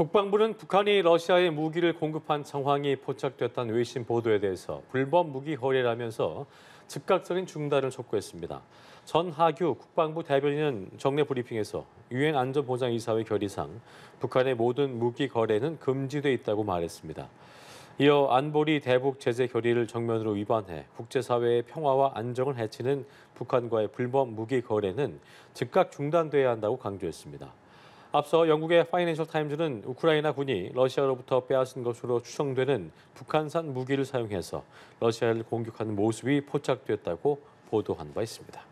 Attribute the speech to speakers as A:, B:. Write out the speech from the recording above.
A: 국방부는 북한이 러시아에 무기를 공급한 정황이 포착됐다는 외신 보도에 대해서 불법 무기 거래라면서 즉각적인 중단을 촉구했습니다. 전하규 국방부 대변인은 정례 브리핑에서 유엔 안전보장이사회 결의상 북한의 모든 무기 거래는 금지돼 있다고 말했습니다. 이어 안보리 대북 제재 결의를 정면으로 위반해 국제사회의 평화와 안정을 해치는 북한과의 불법 무기 거래는 즉각 중단돼야 한다고 강조했습니다. 앞서 영국의 파이낸셜 타임즈는 우크라이나 군이 러시아로부터 빼앗은 것으로 추정되는 북한산 무기를 사용해서 러시아를 공격하는 모습이 포착됐다고 보도한 바 있습니다.